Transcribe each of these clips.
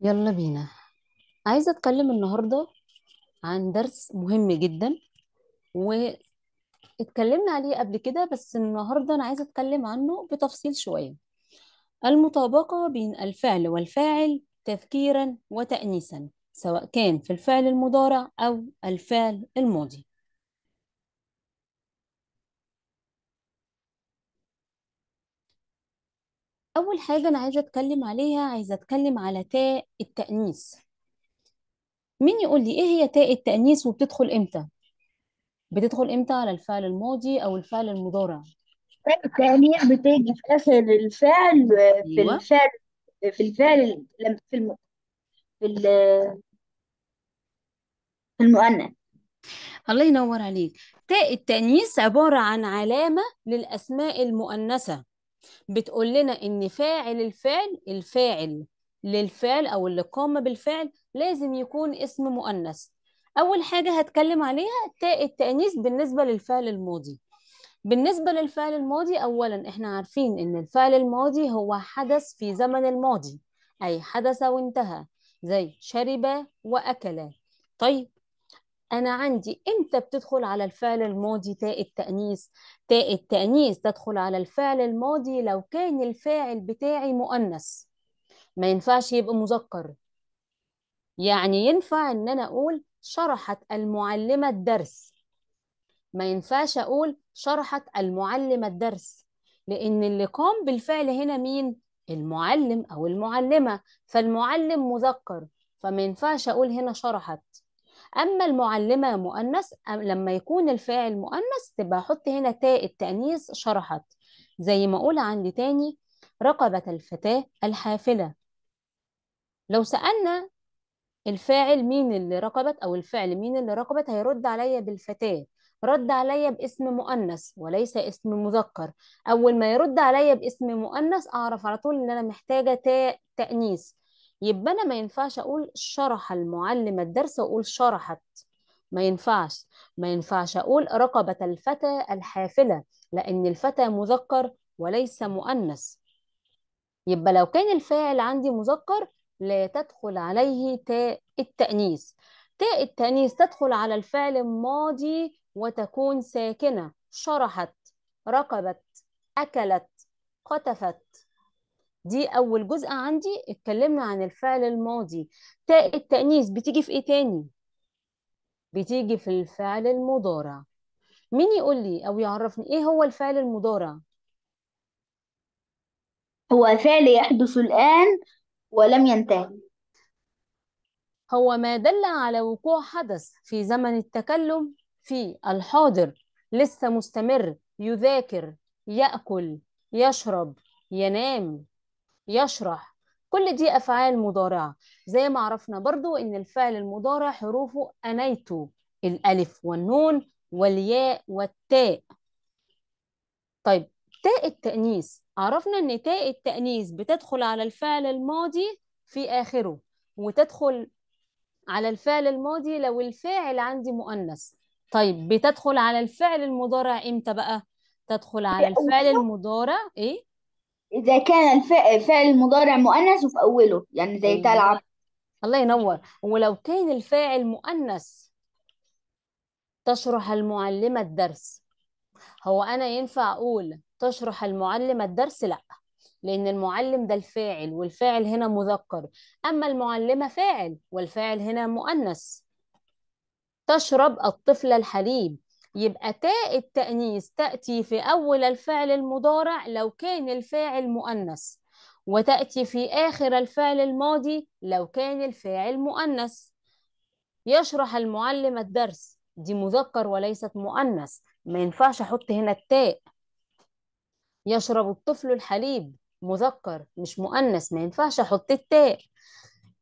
يلا بينا عايزة أتكلم النهاردة عن درس مهم جدا واتكلمنا عليه قبل كده بس النهاردة أنا عايزة أتكلم عنه بتفصيل شوية المطابقة بين الفعل والفاعل تذكيرا وتأنيسا سواء كان في الفعل المضارع أو الفعل الماضي أول حاجة أنا عايزة أتكلم عليها عايزة أتكلم على تاء التأنيث مين يقول لي إيه هي تاء التأنيث وبتدخل إمتى؟ بتدخل إمتى على الفعل الماضي أو الفعل المضارع؟ التهنئة بتيجي في آخر الفعل في أيوه الفعل في الفعل لم- في الم... في ال- في المؤنث الله ينور عليك تاء التأنيث عبارة عن علامة للأسماء المؤنثة بتقول لنا ان فاعل الفعل الفاعل للفعل او اللي قام بالفعل لازم يكون اسم مؤنث اول حاجه هتكلم عليها تاء التانيث بالنسبه للفعل الماضي بالنسبه للفعل الماضي اولا احنا عارفين ان الفعل الماضي هو حدث في زمن الماضي اي حدث وانتهى زي شرب واكل طيب أنا عندي إمتى بتدخل على الفعل الماضي تاء التأنيث تاء التأنيث تدخل على الفعل الماضي لو كان الفاعل بتاعي مؤنث ما ينفعش يبقى مذكر يعني ينفع إن أنا أقول شرحت المعلمة الدرس ما ينفعش أقول شرحت المعلمة الدرس لأن اللي قام بالفعل هنا مين؟ المعلم أو المعلمة فالمعلم مذكر فما ينفعش أقول هنا شرحت اما المعلمه مؤنث لما يكون الفاعل مؤنث تبقى احط هنا تاء التانيث شرحت زي ما اقول عندي تاني رقبه الفتاه الحافله لو سالنا الفاعل مين اللي رقبت او الفعل مين اللي رقبت هيرد عليا بالفتاه رد عليا باسم مؤنث وليس اسم مذكر اول ما يرد عليا باسم مؤنث اعرف على طول ان انا محتاجه تاء تانيث يبقى انا ما ينفعش اقول شرح المعلم الدرس واقول شرحت ما ينفعش ما ينفعش اقول رقبة الفتى الحافلة لان الفتى مذكر وليس مؤنث يبقى لو كان الفاعل عندي مذكر لا تدخل عليه تاء التأنيث تاء التأنيث تدخل على الفعل الماضي وتكون ساكنة شرحت رقبت أكلت قتفت دي اول جزء عندي اتكلمنا عن الفعل الماضي تاء التانيث بتيجي في ايه تاني بتيجي في الفعل المضارع مين يقول لي او يعرفني ايه هو الفعل المضارع هو فعل يحدث الآن ولم ينتهي هو ما دل على وقوع حدث في زمن التكلم في الحاضر لسه مستمر يذاكر يأكل يشرب ينام يشرح كل دي أفعال مضارعة زي ما عرفنا برضو إن الفعل المضارع حروفه أنيتو الألف والنون والياء والتاء طيب تاء التأنيث عرفنا إن تاء التأنيث بتدخل على الفعل الماضي في آخره وتدخل على الفعل الماضي لو الفاعل عندي مؤنث طيب بتدخل على الفعل المضارع إمتى بقى؟ تدخل على الفعل المضارع إيه؟ إذا كان الفعل مضارع مؤنث وفي أوله يعني زي أيوة. تلعب الله ينور ولو كان الفاعل مؤنث تشرح المعلمة الدرس هو أنا ينفع أقول تشرح المعلمة الدرس لأ لأن المعلم ده الفاعل والفاعل هنا مذكر أما المعلمة فاعل والفاعل هنا مؤنث تشرب الطفلة الحليب يبقى تاء التأنيث تأتي في أول الفعل المضارع لو كان الفاعل مؤنث وتأتي في آخر الفعل الماضي لو كان الفاعل مؤنث يشرح المعلم الدرس دي مذكر وليست مؤنث ما ينفعش أحط هنا التاء يشرب الطفل الحليب مذكر مش مؤنث ما ينفعش أحط التاء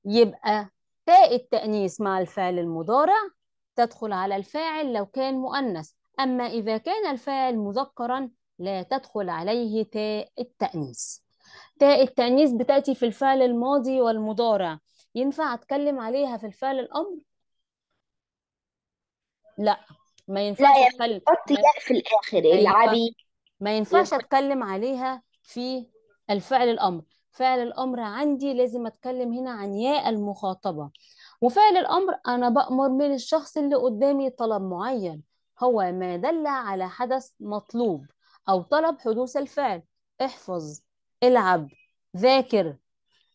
يبقى تاء التأنيث مع الفعل المضارع تدخل على الفاعل لو كان مؤنث أما إذا كان الفاعل مذكرا لا تدخل عليه تاء التأنيث تاء التأنيث بتأتي في الفعل الماضي والمضارع ينفع أتكلم عليها في الفعل الأمر؟ لا ما ينفعش لا يعني أتكلم حط ياء في الآخر العبي ما ينفعش أتكلم عليها في الفعل الأمر فعل الأمر عندي لازم أتكلم هنا عن ياء المخاطبة وفعل الأمر أنا بأمر من الشخص اللي قدامي طلب معين هو ما دل على حدث مطلوب أو طلب حدوث الفعل احفظ العب ذاكر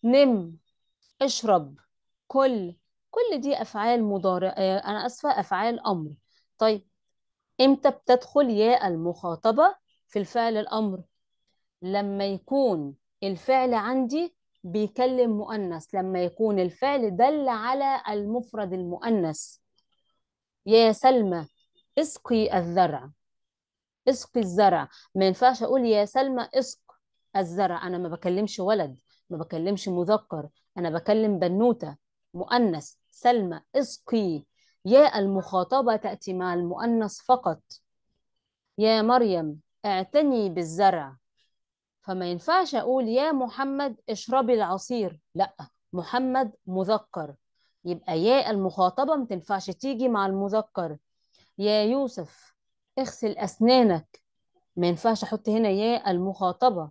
نم اشرب كل كل دي أفعال مضارع آه، أنا آسفة أفعال أمر طيب إمتى بتدخل ياء المخاطبة في الفعل الأمر لما يكون الفعل عندي بيكلم مؤنث لما يكون الفعل دل على المفرد المؤنث يا سلمى اسقي الزرع اسقي الزرع ما ينفعش اقول يا سلمى اسق الزرع انا ما بكلمش ولد ما بكلمش مذكر انا بكلم بنوته مؤنث سلمى اسقي يا المخاطبه تاتي مع المؤنث فقط يا مريم اعتني بالزرع فما ينفعش اقول يا محمد اشربي العصير لا محمد مذكر يبقى ياء المخاطبه ما تنفعش تيجي مع المذكر يا يوسف اغسل اسنانك ما ينفعش احط هنا ياء المخاطبه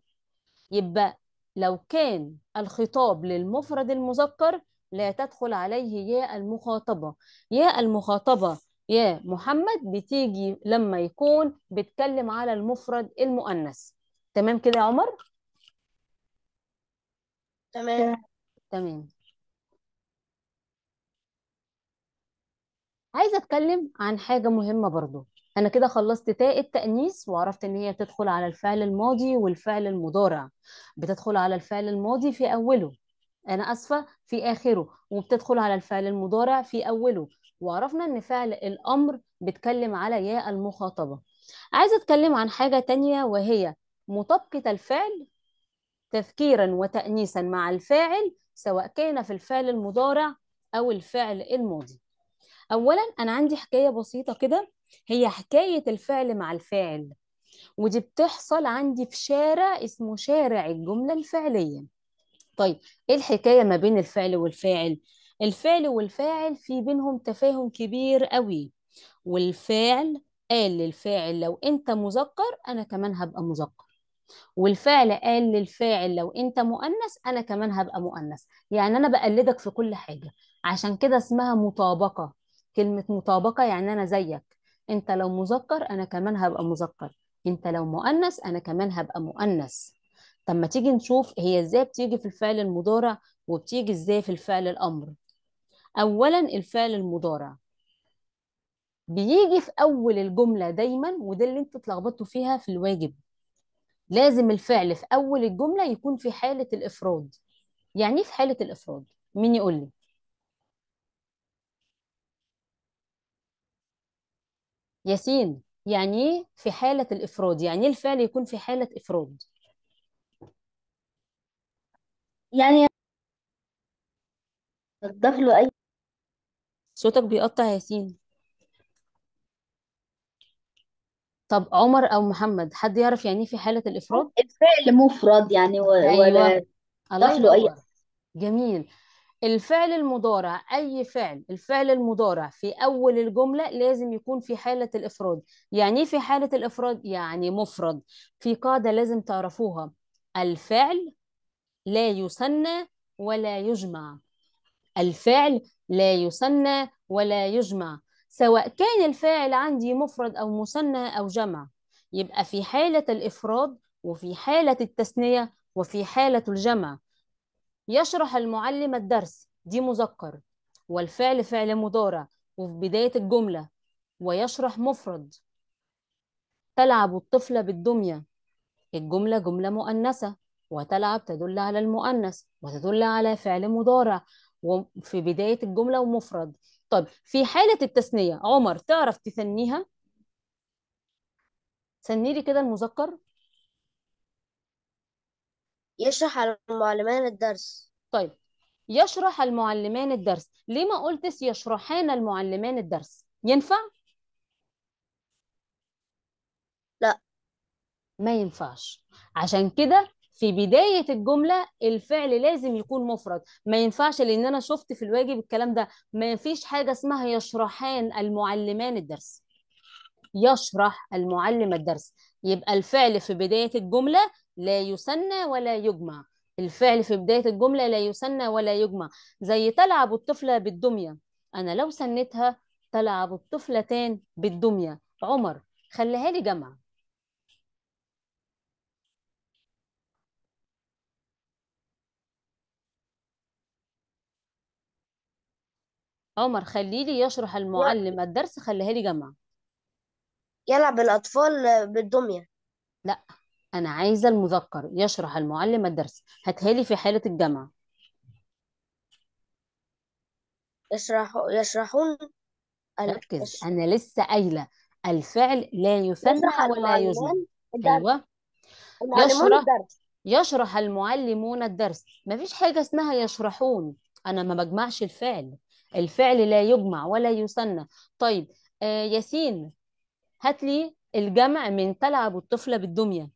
يبقى لو كان الخطاب للمفرد المذكر لا تدخل عليه ياء المخاطبه ياء المخاطبه يا محمد بتيجي لما يكون بيتكلم على المفرد المؤنث تمام كده يا عمر تمام تمام عايزه اتكلم عن حاجه مهمه برضو انا كده خلصت تاء التأنيث وعرفت ان هي بتدخل على الفعل الماضي والفعل المضارع بتدخل على الفعل الماضي في اوله انا اسفه في اخره وبتدخل على الفعل المضارع في اوله وعرفنا ان فعل الامر بتكلم على ياء المخاطبه عايزه اتكلم عن حاجه تانية وهي مطابقة الفعل تذكيرا وتأنيسا مع الفاعل سواء كان في الفعل المضارع أو الفعل الماضي أولا أنا عندي حكاية بسيطة كده هي حكاية الفعل مع الفاعل ودي بتحصل عندي في شارع اسمه شارع الجملة الفعلية طيب إيه الحكاية ما بين الفعل والفاعل؟ الفعل والفاعل في بينهم تفاهم كبير قوي والفاعل قال للفاعل لو أنت مذكر أنا كمان هبقى مذكر والفعل قال للفاعل لو انت مؤنث انا كمان هبقى مؤنث يعني انا بقلدك في كل حاجه عشان كده اسمها مطابقه كلمه مطابقه يعني انا زيك انت لو مذكر انا كمان هبقى مذكر انت لو مؤنث انا كمان هبقى مؤنث طب ما تيجي نشوف هي ازاي بتيجي في الفعل المضارع وبتيجي ازاي في الفعل الامر اولا الفعل المضارع بيجي في اول الجمله دايما وده اللي انتوا اتلخبطتوا فيها في الواجب لازم الفعل في اول الجمله يكون في حاله الافراد يعني ايه في حاله الافراد مين يقول لي ياسين يعني ايه في حاله الافراد يعني ايه الفعل يكون في حاله افراد يعني نضاف له اي صوتك بيقطع ياسين طب عمر أو محمد حد يعرف يعني إيه في حالة الإفراد؟ الفعل مفرد يعني و- ولا أيوه الله ضاف أي ينور جميل الفعل المضارع أي فعل الفعل المضارع في أول الجملة لازم يكون في حالة الإفراد يعني إيه في حالة الإفراد؟ يعني مفرد في قاعدة لازم تعرفوها الفعل لا يثنى ولا يجمع الفعل لا يثنى ولا يجمع سواء كان الفاعل عندي مفرد أو مثنى أو جمع يبقى في حالة الإفراد وفي حالة التثنية وفي حالة الجمع يشرح المعلم الدرس دي مذكر والفعل فعل مضارع وفي بداية الجملة ويشرح مفرد تلعب الطفلة بالدمية الجملة جملة مؤنثة وتلعب تدل على المؤنث وتدل على فعل مضارع وفي بداية الجملة ومفرد طب في حالة التثنية عمر تعرف تثنيها ثني لي كده المذكر يشرح المعلمان الدرس طيب يشرح المعلمان الدرس ليه ما قلتش يشرحان المعلمان الدرس ينفع لا ما ينفعش عشان كده في بدايه الجمله الفعل لازم يكون مفرد ما ينفعش لان انا شفت في الواجب الكلام ده ما فيش حاجه اسمها يشرحان المعلمان الدرس يشرح المعلم الدرس يبقى الفعل في بدايه الجمله لا يثنى ولا يجمع الفعل في بدايه الجمله لا يثنى ولا يجمع زي تلعب الطفله بالدميه انا لو سنتها تلعب الطفلتان بالدميه عمر خليها لي جمع عمر خليه لي يشرح المعلم الدرس خليها لي جمع يلعب الأطفال بالدمية لا أنا عايزة المذكر يشرح المعلم الدرس هاتها لي في حالة الجمع يشرح يشرحون ركز أنا لسه قايلة الفعل لا يثنى يشرح ولا يجمع الدرس أيوه المعلمون يشرح الدرس يشرح المعلمون الدرس مفيش حاجة اسمها يشرحون أنا ما بجمعش الفعل الفعل لا يجمع ولا يثنى طيب آه، ياسين هات لي الجمع من تلعب الطفلة بالدمية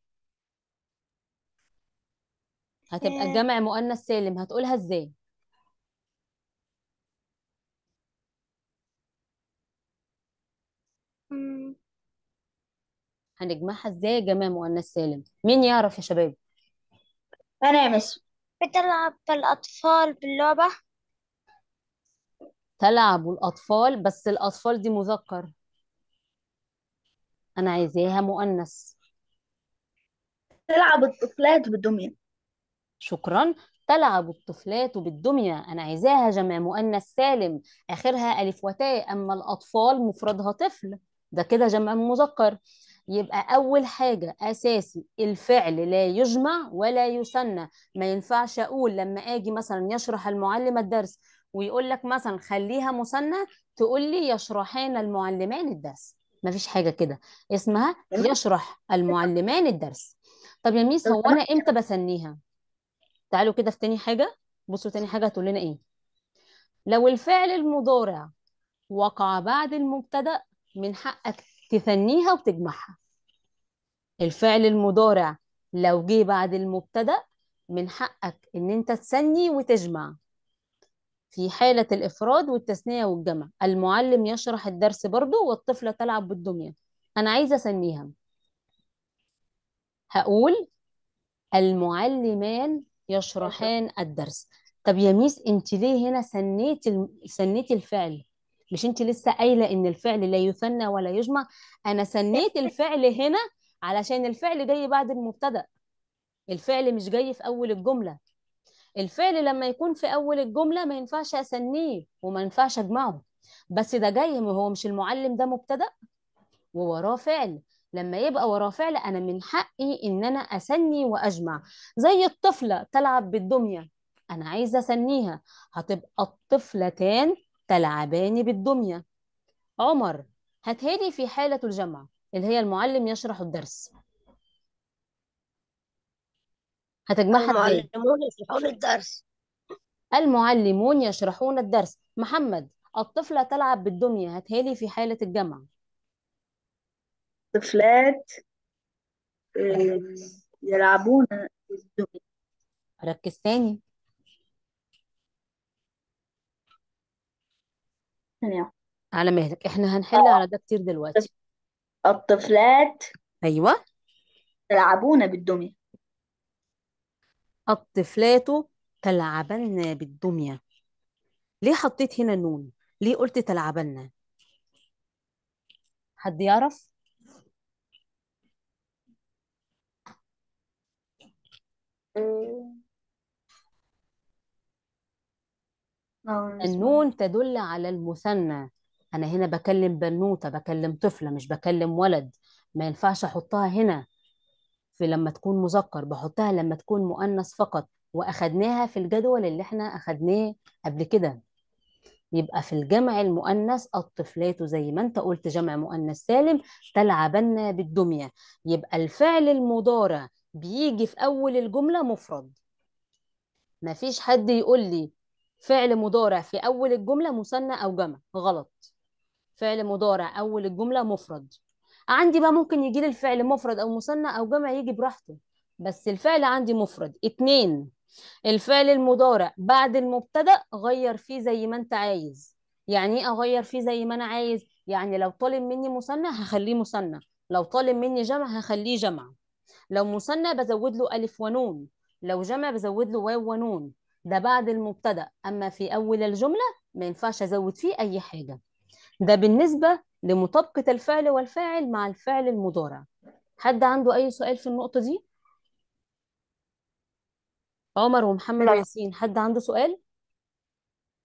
هتبقى الجمع آه. مؤنث سالم هتقولها ازاي هنجمعها ازاي جمع مؤنث سالم مين يعرف يا شباب انا يا مس بتلعب الاطفال باللعبة تلعب الأطفال بس الأطفال دي مذكر أنا عايزاها مؤنث تلعب الطفلات بالدمية شكرا تلعب الطفلات بالدمية أنا عايزاها جمع مؤنث سالم آخرها ألف وتاء أما الأطفال مفردها طفل ده كده جمع مذكر يبقى أول حاجة أساسي الفعل لا يجمع ولا يثنى ما ينفعش أقول لما أجي مثلا يشرح المعلم الدرس ويقول لك مثلا خليها مثنى تقول لي يشرحان المعلمان الدرس مفيش حاجه كده اسمها يشرح المعلمان الدرس طب يا ميس هو انا امتى بسنيها تعالوا كده في تاني حاجه بصوا تاني حاجه هتقول لنا ايه لو الفعل المضارع وقع بعد المبتدا من حقك تثنيها وتجمعها الفعل المضارع لو جه بعد المبتدا من حقك ان انت تثني وتجمع في حالة الإفراد والتثنية والجمع المعلم يشرح الدرس برضه والطفلة تلعب بالدمية أنا عايزة أسميها هقول المعلمان يشرحان الدرس طب يا ميس انت ليه هنا سنيتي الم... الفعل مش انت لسه قايله ان الفعل لا يثنى ولا يجمع انا سنيت الفعل هنا علشان الفعل جاي بعد المبتدا الفعل مش جاي في اول الجمله الفعل لما يكون في اول الجمله ما ينفعش اسنيه وما ينفعش اجمعه بس ده جاي هو مش المعلم ده مبتدا ووراه فعل لما يبقى وراه فعل انا من حقي ان انا اسني واجمع زي الطفله تلعب بالدميه انا عايزه اسنيها هتبقى الطفلتان تلعبان بالدميه عمر هتهدي في حاله الجمع اللي هي المعلم يشرح الدرس هتجمعها ازاي؟ المعلمون يشرحون الدرس المعلمون يشرحون الدرس محمد الطفلة تلعب بالدمية هتهالي في حالة الجمع طفلات يلعبون بالدمية ركز تاني على مهلك احنا هنحل على ده كتير دلوقتي الطفلات ايوه يلعبون بالدمية الطفلات تلعبن بالدمية ليه حطيت هنا نون ليه قلت تلعبن حد يعرف آه، النون تدل على المثنى انا هنا بكلم بنوته بكلم طفله مش بكلم ولد ما ينفعش احطها هنا في لما تكون مذكر بحطها لما تكون مؤنث فقط واخدناها في الجدول اللي احنا اخدناه قبل كده يبقى في الجمع المؤنث الطفلات زي ما انت قلت جمع مؤنث سالم تلعبن بالدميه يبقى الفعل المضارع بيجي في اول الجمله مفرد ما فيش حد يقول لي فعل مضارع في اول الجمله مثنى او جمع غلط فعل مضارع اول الجمله مفرد عندي بقى ممكن يجي لي الفعل مفرد او مثنى او جمع يجي براحته بس الفعل عندي مفرد اتنين الفعل المضارع بعد المبتدا غير فيه زي ما انت عايز يعني ايه اغير فيه زي ما انا عايز يعني لو طالب مني مثنى هخليه مثنى لو طالب مني جمع هخليه جمع لو مثنى بزود له الف ونون لو جمع بزود له واو ونون ده بعد المبتدا اما في اول الجمله ما ينفعش ازود فيه اي حاجه ده بالنسبه لمطابقة الفعل والفاعل مع الفعل المضارع حد عنده أي سؤال في النقطة دي؟ عمر ومحمد لا وياسين حد عنده سؤال؟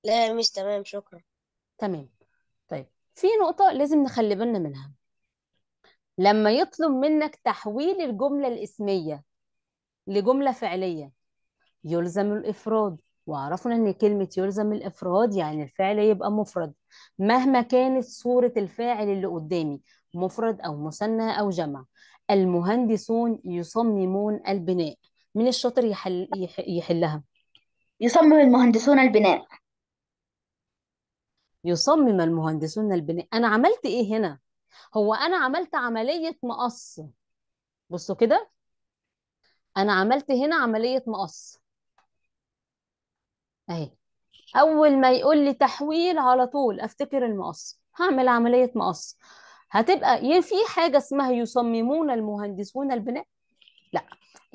لا مش تمام شكرا تمام طيب في نقطة لازم نخلي بالنا منها لما يطلب منك تحويل الجملة الاسمية لجملة فعلية يلزم الإفراد وعرفنا ان كلمه يلزم الافراد يعني الفعل يبقى مفرد مهما كانت صوره الفاعل اللي قدامي مفرد او مثنى او جمع المهندسون يصممون البناء من الشاطر يحل يحلها يصمم المهندسون البناء يصمم المهندسون البناء انا عملت ايه هنا هو انا عملت عمليه مقص بصوا كده انا عملت هنا عمليه مقص اهي اول ما يقول لي تحويل على طول افتكر المقص هعمل عمليه مقص هتبقى في حاجه اسمها يصممون المهندسون البناء لا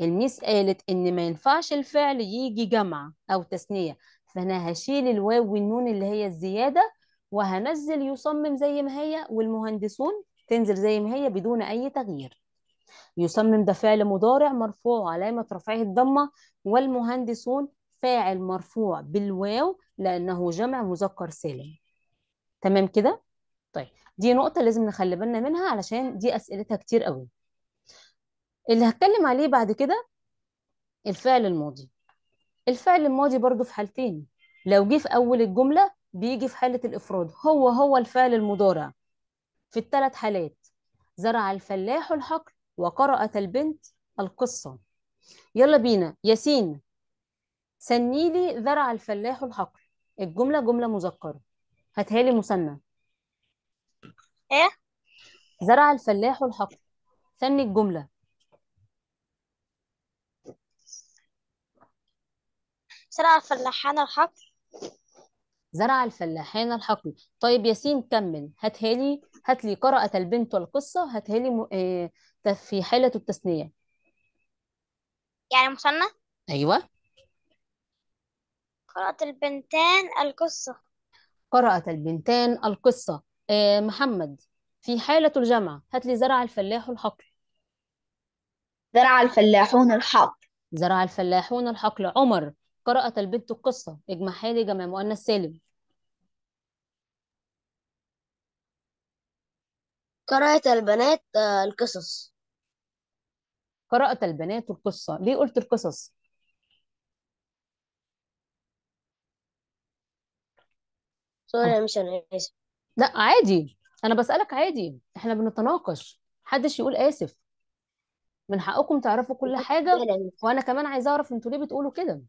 الميس قالت ان ما ينفعش الفعل يجي جمع او تثنيه فانا هشيل الواو والنون اللي هي الزياده وهنزل يصمم زي ما هي والمهندسون تنزل زي ما هي بدون اي تغيير يصمم ده فعل مضارع مرفوع علامه رفعه الضمه والمهندسون فاعل مرفوع بالواو لأنه جمع مذكر سالم تمام كده؟ طيب دي نقطة لازم نخلي بالنا منها علشان دي أسئلتها كتير قوي اللي هتكلم عليه بعد كده الفعل الماضي الفعل الماضي برضو في حالتين لو جه في أول الجملة بيجي في حالة الإفراد هو هو الفعل المضارع في الثلاث حالات زرع الفلاح الحقل وقرأت البنت القصة يلا بينا ياسين سنيلي زرع الفلاح الحقل الجملة جملة مذكرة هاتها لي مثنى ايه زرع الفلاح الحقل سني الجملة زرع الفلاحان الحقل زرع الفلاحان الحقل طيب ياسين كمل هاتها لي هات لي قرأت البنت القصة هاتها لي م... آه... في حالة التثنية يعني مثنى ايوه قرأت البنتان القصة قرأت البنتان القصة آه محمد في حالة الجمع هات لي زرع الفلاح الحقل زرع الفلاحون الحقل زرع الفلاحون الحقل عمر قرأت البنت القصة اجمع حالي جمع مؤنث سالم قرأت البنات آه، القصص قرأت البنات القصة ليه قلت القصص سوري آه. مش انا اسف لا عادي انا بسالك عادي احنا بنتناقش محدش يقول اسف من حقكم تعرفوا كل حاجه وانا كمان عايزه اعرف انتوا ليه بتقولوا كده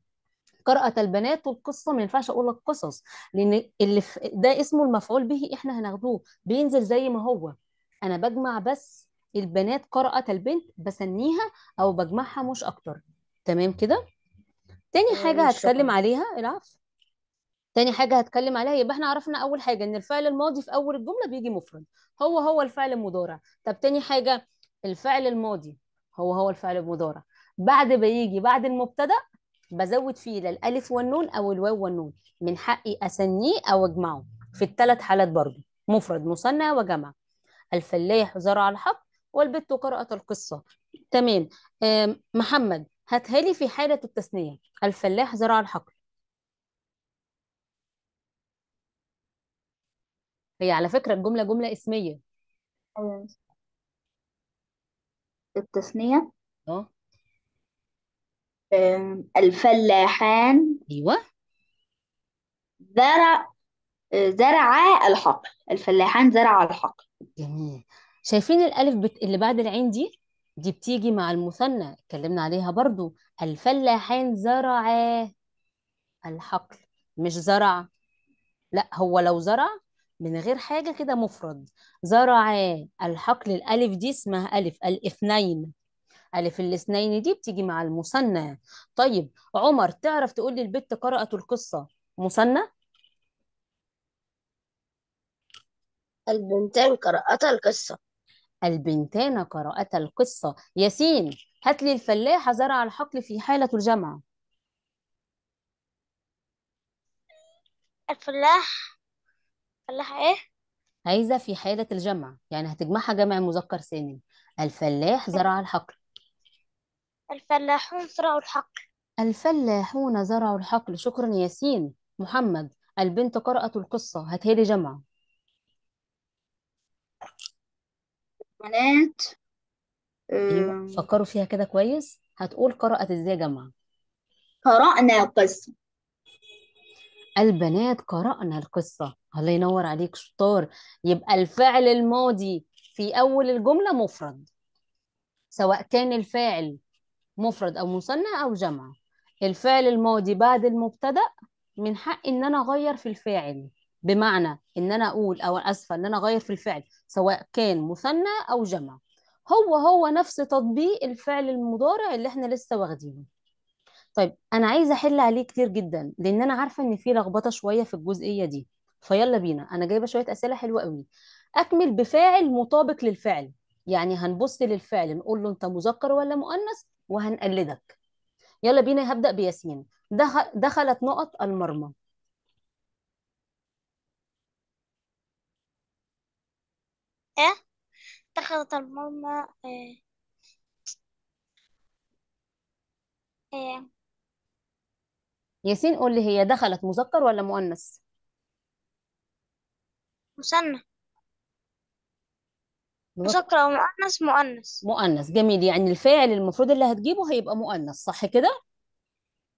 قرأت البنات والقصه ما ينفعش أقول لك قصص لأن اللي ف... ده اسمه المفعول به إحنا هناخدوه بينزل زي ما هو أنا بجمع بس البنات قرأت البنت بسنيها أو بجمعها مش أكتر تمام كده؟ تاني حاجة هتكلم عليها العفو تاني حاجة هتكلم عليها يبقى احنا عرفنا أول حاجة إن الفعل الماضي في أول الجملة بيجي مفرد هو هو الفعل المضارع طب تاني حاجة الفعل الماضي هو هو الفعل المضارع بعد بيجي بعد المبتدأ بزود فيه لا الألف والنون أو الواو والنون من حقي أسنيه أو أجمعه في الثلاث حالات برضه مفرد مثنى وجمع الفلاح زرع الحق والبت قرأت القصة تمام محمد هتهالي في حالة التثنية الفلاح زرع الحقل هي على فكرة الجملة جملة اسمية أيوة. التثنية اه الفلاحان ايوه زرع زرع الحقل الفلاحان زرع الحقل جميل شايفين الألف بت... اللي بعد العين دي دي بتيجي مع المثنى اتكلمنا عليها برضو الفلاحان زرعا الحقل مش زرع لا هو لو زرع من غير حاجة كده مفرد زرعا الحقل الألف دي اسمها ألف الاثنين ألف الاثنين دي بتيجي مع المثنى طيب عمر تعرف تقول لي البت قرأت القصة مثنى؟ البنتان قرأتا القصة البنتان قرأتا القصة ياسين هات لي الفلاح زرع الحقل في حالة الجمع الفلاح قال لها ايه عايزه في حالة الجمع يعني هتجمعها جمع مذكر سالم الفلاح زرع الحقل الفلاحون زرعوا الحقل الفلاحون زرعوا الحقل شكرا ياسين محمد البنت قرأت القصة لي جمع بنات أيوة. فكروا فيها كده كويس هتقول قرأت ازاي جمع قرأنا القصة البنات قرأنا القصة الله ينور عليك شطار يبقى الفعل الماضي في أول الجملة مفرد سواء كان الفاعل مفرد أو مثنى أو جمع الفعل الماضي بعد المبتدأ من حق إن أنا أغير في الفاعل بمعنى إن أنا أقول أو أسفة إن أنا أغير في الفعل سواء كان مثنى أو جمع هو هو نفس تطبيق الفعل المضارع اللي إحنا لسه واخدينه طيب أنا عايزة أحل عليه كتير جدا لأن أنا عارفة إن في لخبطة شوية في الجزئية دي فيلا بينا انا جايبه شويه اسئله حلوه قوي اكمل بفاعل مطابق للفعل يعني هنبص للفعل نقول له انت مذكر ولا مؤنث وهنقلدك يلا بينا هبدا بياسمين دخلت نقط المرمى ايه دخلت المرمى ايه ياسين قول لي هي دخلت مذكر ولا مؤنث مثنى مذكر أو مؤنث مؤنث مؤنث جميل يعني الفاعل المفروض اللي هتجيبه هيبقى مؤنث صح كده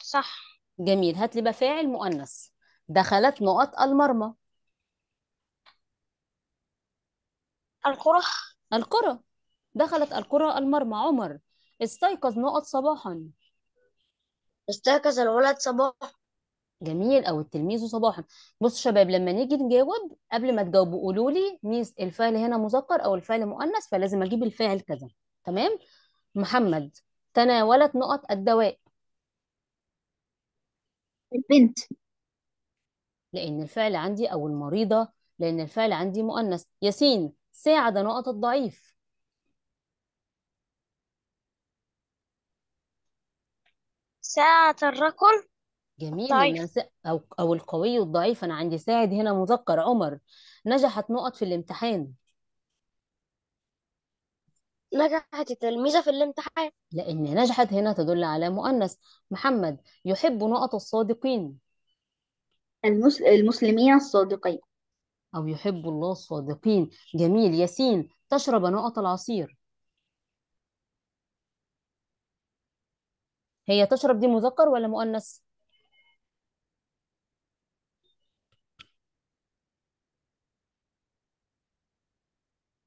صح جميل هات لي بقى فاعل مؤنث دخلت نقط المرمى القرى القرى دخلت القرى المرمى عمر استيقظ نقط صباحا استيقظ الولد صباحا جميل او التلميذ وصباحا بص شباب لما نيجي نجاوب قبل ما تجاوبوا قولوا لي ميس الفعل هنا مذكر او الفعل مؤنث فلازم اجيب الفاعل كذا تمام محمد تناولت نقط الدواء البنت لان الفعل عندي او المريضه لان الفعل عندي مؤنث ياسين ساعد نقط الضعيف ساعة الرجل جميل ضعيف أو أو القوي والضعيف أنا عندي ساعد هنا مذكر عمر نجحت نقط في الامتحان نجحت التلميذة في الامتحان لأن نجحت هنا تدل على مؤنث محمد يحب نقط الصادقين المسلمين الصادقين أو يحب الله الصادقين جميل ياسين تشرب نقط العصير هي تشرب دي مذكر ولا مؤنث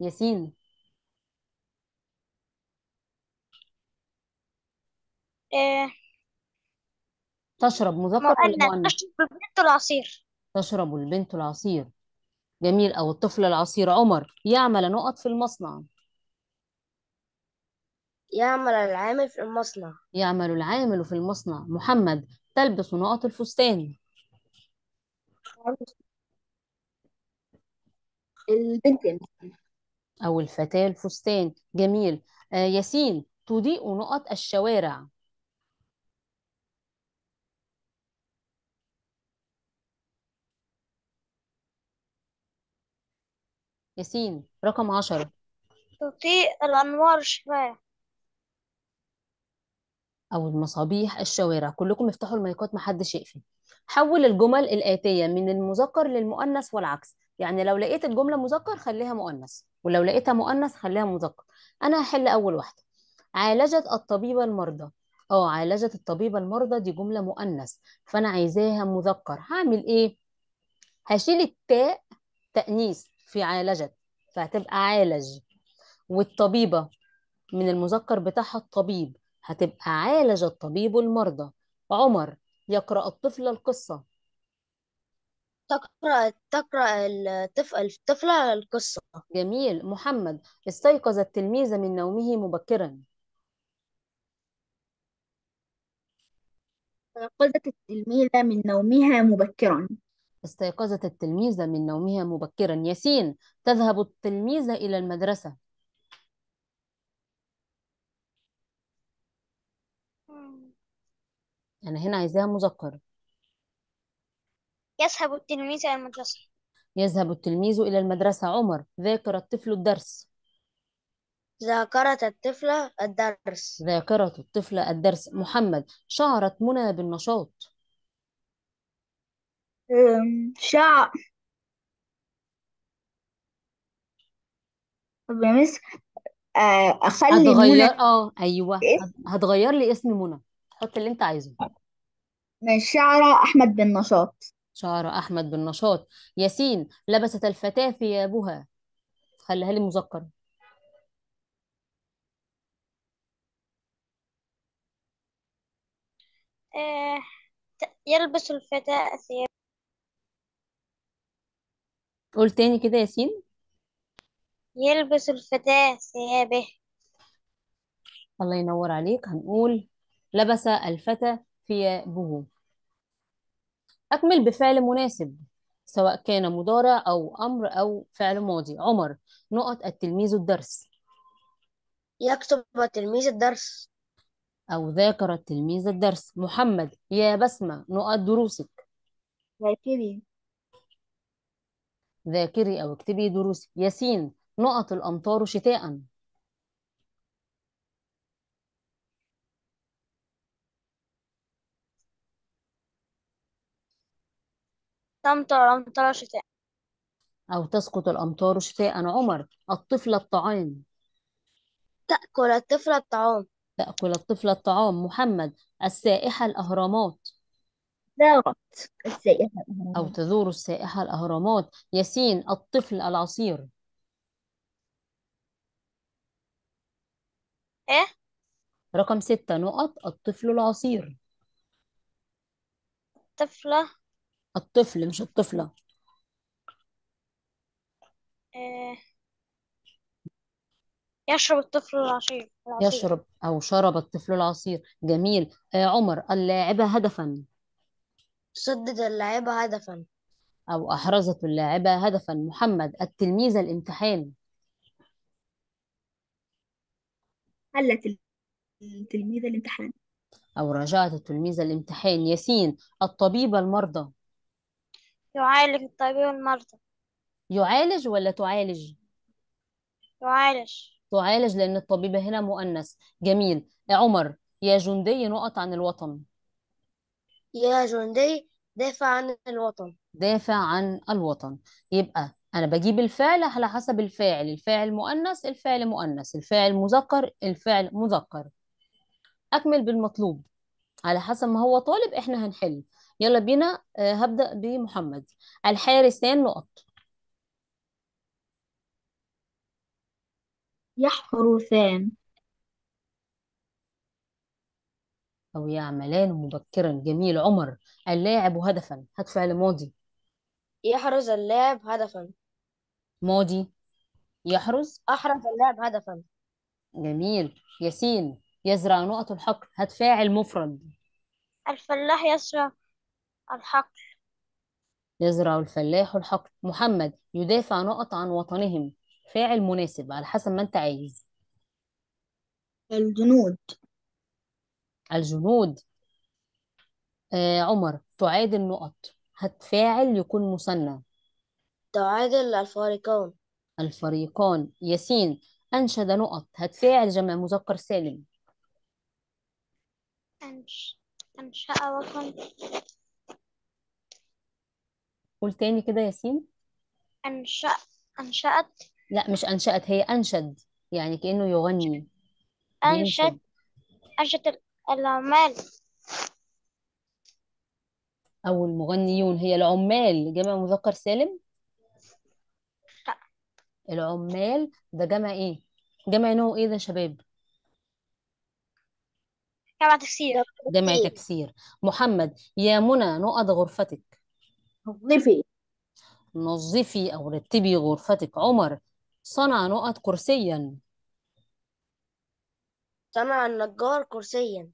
ياسين إيه. تشرب مذكر ولا مؤنث أشرب العصير تشرب البنت العصير جميل أو الطفل العصير عمر يعمل نقط في المصنع يعمل العامل في المصنع يعمل العامل في المصنع محمد تلبس نقط الفستان البنت أو الفتاة الفستان جميل آه ياسين تضيء نقط الشوارع ياسين رقم عشرة تضيء الأنوار الشوارع أو المصابيح الشوارع كلكم افتحوا المايكات محدش يقفل حول الجمل الآتية من المذكر للمؤنث والعكس يعني لو لقيت الجمله مذكر خليها مؤنث ولو لقيتها مؤنث خليها مذكر انا هحل اول واحده عالجت الطبيبه المرضى اه عالجت الطبيبه المرضى دي جمله مؤنث فانا عايزاها مذكر هعمل ايه هشيل التاء تانيث في عالجت فهتبقى عالج والطبيبه من المذكر بتاعها الطبيب هتبقى عالج الطبيب المرضى عمر يقرأ الطفل القصة تقرأ تقرأ الطفلة القصة جميل محمد استيقظ التلميذ من نومه مبكرا استيقظت التلميذة من نومها مبكرا استيقظت التلميذة من نومها مبكرا ياسين تذهب التلميذة إلى المدرسة أنا هنا عايزاها مذكر يذهب التلميذ إلى المدرسة يذهب التلميذ إلى المدرسة عمر ذاكر الطفل الدرس ذاكرت الطفلة الدرس ذاكرة الطفلة الدرس محمد شعرت منى بالنشاط أم، شعر بمس آه، أخلي منى هتغير اه ايوه إيه؟ هتغير لي اسم منى حط اللي انت عايزه من شعر أحمد بالنشاط شعر أحمد بالنشاط ياسين لبست الفتاة ثيابها خليها لي مذكر آه، يلبس الفتاة ثياب قول تاني كده ياسين يلبس الفتاة ثيابه الله ينور عليك هنقول لبس الفتى ثيابه أكمل بفعل مناسب سواء كان مضارع أو أمر أو فعل ماضي عمر نقط التلميذ الدرس يكتب التلميذ الدرس أو ذاكر التلميذ الدرس محمد يا بسمة نقط دروسك ذاكري ذاكري أو اكتبي دروسك ياسين نقط الأمطار شتاءً تمطر أمطار شتاء أو تسقط الأمطار شتاء عمر الطفلة الطعام تأكل الطفلة الطعام تأكل الطفلة الطعام محمد السائحة الأهرامات زارت السائحة الأهرامات أو تزور السائحة الأهرامات ياسين الطفل العصير إيه رقم ستة نقط الطفل العصير طفلة الطفل مش الطفلة آه. يشرب الطفل العصير العصير يشرب أو شرب الطفل العصير جميل آه عمر اللاعبة هدفا سدد اللاعبة هدفا أو أحرزت اللاعبة هدفا محمد التلميذ الامتحان حلت التلميذة الامتحان أو راجعت التلميذ الامتحان ياسين الطبيب المرضى يعالج الطبيب المرضى يعالج ولا تعالج يعالج تعالج لأن الطبيبة هنا مؤنث جميل يا عمر يا جندي نقط عن الوطن يا جندي دافع عن الوطن دافع عن الوطن يبقى أنا بجيب الفعل على حسب الفاعل الفاعل مؤنث الفاعل مؤنث الفاعل مذكر الفاعل مذكر أكمل بالمطلوب على حسب ما هو طالب إحنا هنحل يلا بينا آه، هبدأ بمحمد الحارسان نقط يحرسان أو يعملان مبكرا جميل عمر اللاعب هدفا هات فعل ماضي يحرز اللاعب هدفا ماضي يحرز أحرز اللاعب هدفا جميل ياسين يزرع نقط الحقل هات فاعل مفرد الفلاح يزرع الحقل يزرع الفلاح الحقل محمد يدافع نقط عن وطنهم فاعل مناسب على حسب ما انت عايز الجنود الجنود آه عمر تعاد النقط هتفاعل يكون مثنى تعادل الفريقان الفريقان ياسين أنشد نقط هتفاعل جمع مذكر سالم أنش أنشأ وطن قول تاني كده ياسين أنشأ أنشأت لا مش أنشأت هي أنشد يعني كأنه يغني أنشد أنشد العمال أو المغنيون هي العمال جمع مذكر سالم لا العمال ده جمع إيه جمع نوع إيه ده يا شباب جمع تكسير جمع تكسير محمد يا منى نقط غرفتك نظفي نظفي أو رتبي غرفتك عمر صنع نقط كرسيا صنع النجار كرسيا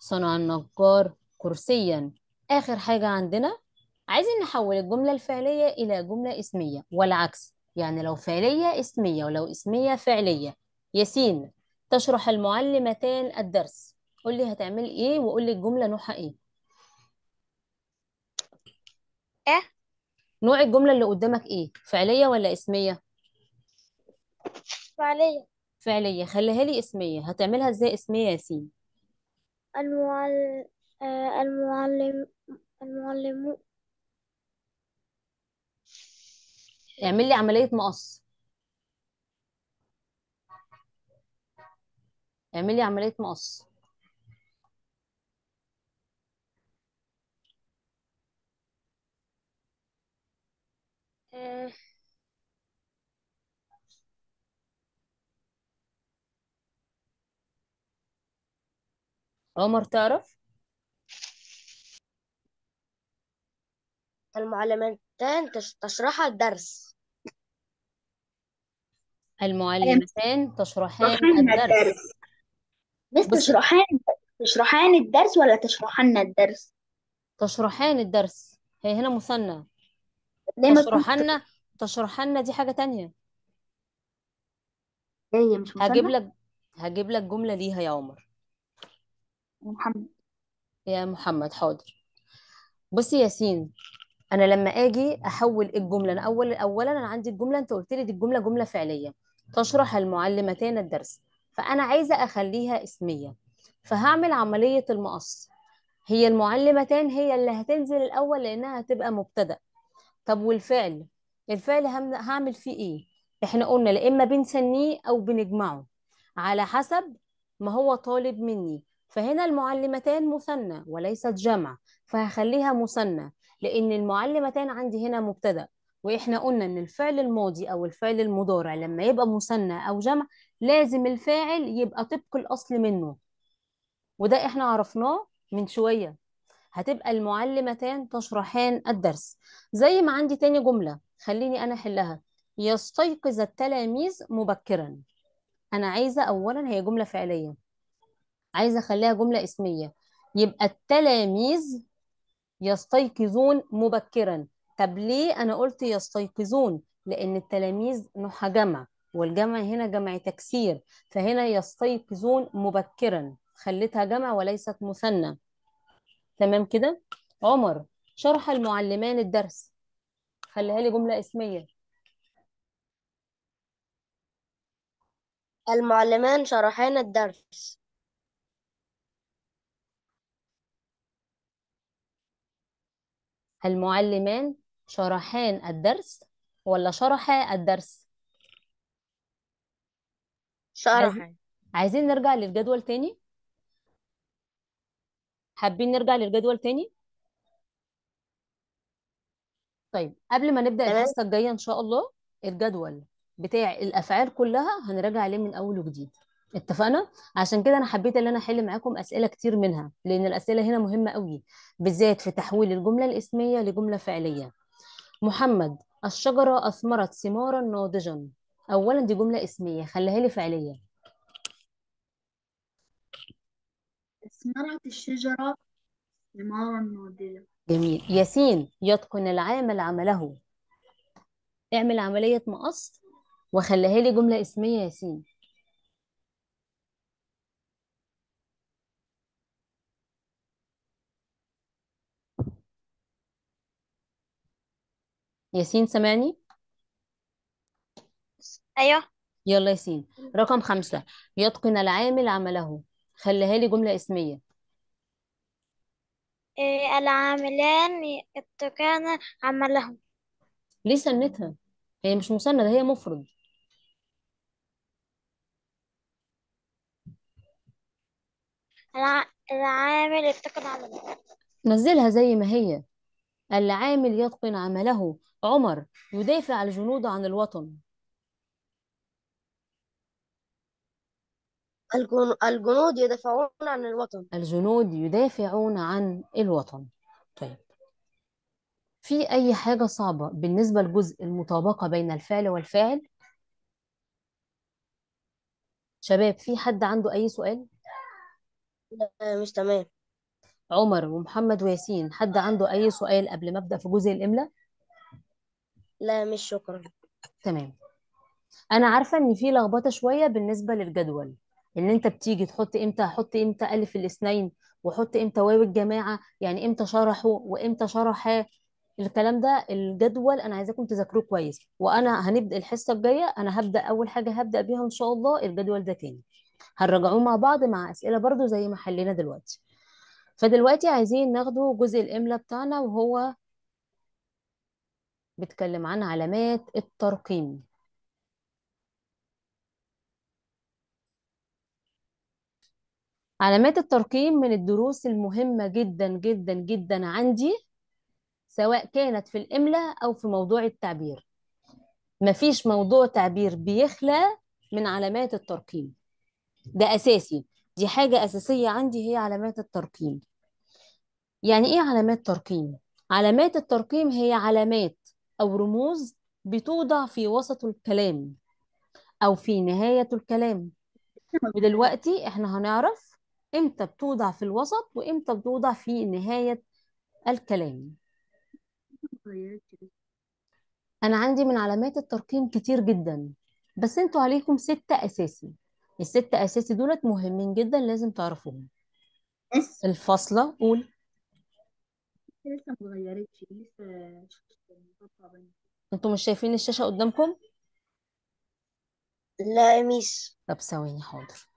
صنع النجار كرسيا آخر حاجة عندنا عايزين نحول الجملة الفعلية إلى جملة اسمية والعكس يعني لو فعلية اسمية ولو اسمية فعلية ياسين تشرح المعلمتان الدرس قولي هتعملي ايه وقولي الجملة نوعها ايه نوع الجملة اللي قدامك ايه فعلية ولا اسمية فعلية فعلية خليها لي اسمية هتعملها ازاي اسمية يا سين؟ المعلم آه، المعلم المعلم اعمل لي عملية مقص اعمل لي عملية مقص آه. عمر تعرف المعلمتان تشرحا الدرس المعلمتان تشرحان الدرس بس تشرحان تشرحان الدرس ولا تشرحن الدرس تشرحان الدرس هي هنا مثنى ليه ما تكون تشرحنا تشرحنا دي حاجة تانية ايه هي مش هجيب لك هجيب لك جملة ليها يا عمر يا محمد يا محمد حاضر بصي يا ياسين انا لما اجي احول الجمله انا اول اولا انا عندي الجمله انت قلت لي دي الجمله جمله فعليه تشرح المعلمتان الدرس فانا عايزه اخليها اسميه فهعمل عمليه المقص هي المعلمتان هي اللي هتنزل الاول لانها هتبقى مبتدا طب والفعل الفعل هعمل فيه ايه احنا قلنا لا اما او بنجمعه على حسب ما هو طالب مني فهنا المعلمتان مثنى وليست جمع فهخليها مثنى لان المعلمتان عندي هنا مبتدا واحنا قلنا ان الفعل الماضي او الفعل المضارع لما يبقى مثنى او جمع لازم الفاعل يبقى طبق الاصل منه وده احنا عرفناه من شويه هتبقى المعلمتان تشرحان الدرس زي ما عندي تاني جملة خليني أنا أحلها يستيقظ التلاميذ مبكرا أنا عايزة أولا هي جملة فعلية عايزة أخليها جملة اسمية يبقى التلاميذ يستيقظون مبكرا طب ليه أنا قلت يستيقظون لأن التلاميذ نوعها جمع والجمع هنا جمع تكسير فهنا يستيقظون مبكرا خليتها جمع وليست مثنى تمام كده عمر شرح المعلمان الدرس خليها لي جملة اسمية المعلمان شرحان الدرس المعلمان شرحان الدرس ولا شرحا الدرس شرحا عايزين نرجع للجدول تاني حابين نرجع للجدول تاني طيب قبل ما نبدأ الحصة الجاية إن شاء الله الجدول بتاع الأفعال كلها هنراجع عليه من أول وجديد اتفقنا عشان كده انا حبيت ان انا احل معاكم اسئله كتير منها لان الاسئله هنا مهمه قوي بالذات في تحويل الجمله الاسميه لجمله فعليه محمد الشجره اثمرت ثمارا ناضجا اولا دي جمله اسميه خليها لي فعليه اثمرت الشجرة ثمارا ناضجة جميل ياسين يتقن العامل عمله اعمل عملية مقص وخليها لي جملة اسمية ياسين ياسين سمعني؟ ايوه يلا ياسين رقم خمسة يتقن العامل عمله خليها لي جملة اسمية إيه العاملان اتقان عملهم ليه سنتها هي مش مسند هي مفرد العامل يتقن عمله نزلها زي ما هي العامل يتقن عمله عمر يدافع الجنود عن الوطن الجنود يدافعون عن الوطن الجنود يدافعون عن الوطن طيب في أي حاجة صعبة بالنسبة لجزء المطابقة بين الفعل والفاعل شباب في حد عنده أي سؤال؟ لا مش تمام عمر ومحمد وياسين حد عنده أي سؤال قبل ما أبدأ في جزء الإملاء؟ لا مش شكرا تمام أنا عارفة إن في لخبطة شوية بالنسبة للجدول ان انت بتيجي تحط امتى حط امتى الف الاثنين وحط امتى واو الجماعه يعني امتى شرحوا وامتى شرحا الكلام ده الجدول انا عايزاكم تذاكروه كويس وانا هنبدا الحصه الجايه انا هبدا اول حاجه هبدا بيها ان شاء الله الجدول ده تاني هنراجعوه مع بعض مع اسئله برضو زي ما حلينا دلوقتي فدلوقتي عايزين ناخده جزء الاملا بتاعنا وهو بيتكلم عن علامات الترقيم علامات الترقيم من الدروس المهمة جدا جدا جدا عندي سواء كانت في الإملاء أو في موضوع التعبير مفيش موضوع تعبير بيخلى من علامات الترقيم ده أساسي دي حاجة أساسية عندي هي علامات الترقيم يعني إيه علامات ترقيم؟ علامات الترقيم هي علامات أو رموز بتوضع في وسط الكلام أو في نهاية الكلام ودلوقتي إحنا هنعرف امتى بتوضع في الوسط وامتى بتوضع في نهاية الكلام انا عندي من علامات الترقيم كتير جدا بس انتوا عليكم ستة اساسي الستة اساسي دولت مهمين جدا لازم تعرفوهم الفاصلة قول انتوا مش شايفين الشاشة قدامكم؟ لا يا ميس طب ثواني حاضر